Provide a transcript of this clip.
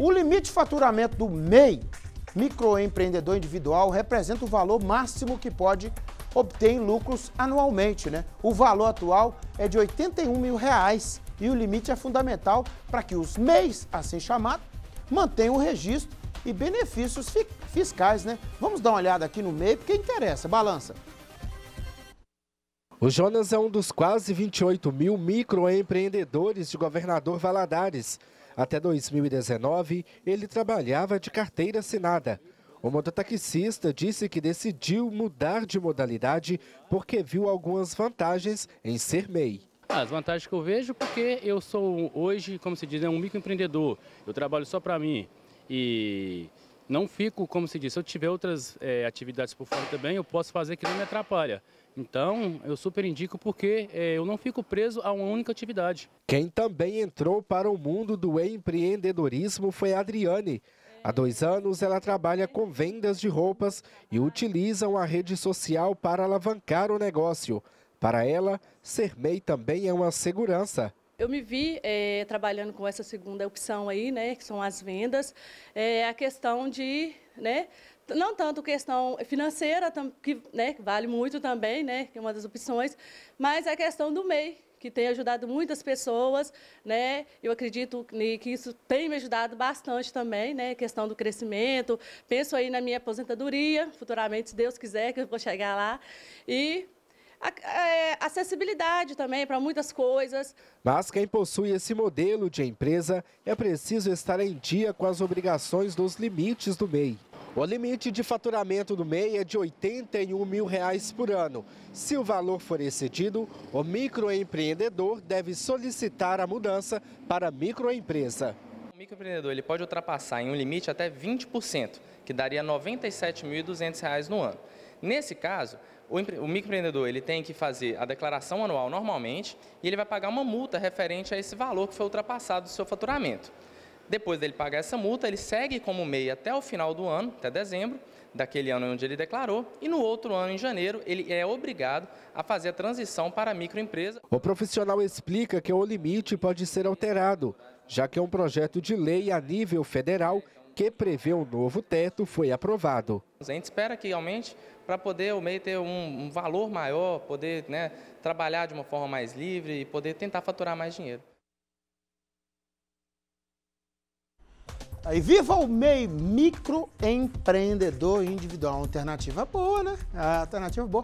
O limite de faturamento do MEI, microempreendedor individual, representa o valor máximo que pode obter em lucros anualmente. Né? O valor atual é de R$ 81 mil reais, e o limite é fundamental para que os MEIs, assim chamado, mantenham o registro e benefícios fi fiscais. Né? Vamos dar uma olhada aqui no MEI, porque interessa. Balança. O Jonas é um dos quase 28 mil microempreendedores de Governador Valadares. Até 2019, ele trabalhava de carteira assinada. O mototaxista disse que decidiu mudar de modalidade porque viu algumas vantagens em ser MEI. Ah, as vantagens que eu vejo porque eu sou hoje, como se diz, né, um microempreendedor. Eu trabalho só para mim. E não fico, como se diz, se eu tiver outras é, atividades por fora também, eu posso fazer que não me atrapalha. Então, eu super indico porque é, eu não fico preso a uma única atividade. Quem também entrou para o mundo do empreendedorismo foi a Adriane. Há dois anos, ela trabalha com vendas de roupas e utiliza uma rede social para alavancar o negócio. Para ela, ser MEI também é uma segurança. Eu me vi é, trabalhando com essa segunda opção aí, né, que são as vendas, é, a questão de, né, não tanto questão financeira, que né, vale muito também, né, que é uma das opções, mas a questão do MEI, que tem ajudado muitas pessoas, né? Eu acredito que isso tem me ajudado bastante também, né? Questão do crescimento. Penso aí na minha aposentadoria, futuramente, se Deus quiser, que eu vou chegar lá. E é, acessibilidade também para muitas coisas. Mas quem possui esse modelo de empresa é preciso estar em dia com as obrigações dos limites do MEI. O limite de faturamento do MEI é de R$ 81 mil reais por ano. Se o valor for excedido, o microempreendedor deve solicitar a mudança para a microempresa. O microempreendedor ele pode ultrapassar em um limite até 20%, que daria R$ 97.200 no ano. Nesse caso, o, microempreendedor ele tem que fazer a declaração anual normalmente e ele vai pagar uma multa referente a esse valor que foi ultrapassado do seu faturamento. Depois dele pagar essa multa, ele segue como MEI até o final do ano, até dezembro, daquele ano onde ele declarou, e no outro ano, em janeiro, ele é obrigado a fazer a transição para a microempresa. O profissional explica que o limite pode ser alterado, já que é um projeto de lei a nível federal que prevê um novo teto foi aprovado. A gente espera que aumente para poder o MEI ter um, um valor maior, poder né, trabalhar de uma forma mais livre e poder tentar faturar mais dinheiro. E viva o MEI, microempreendedor individual. Alternativa boa, né? alternativa boa.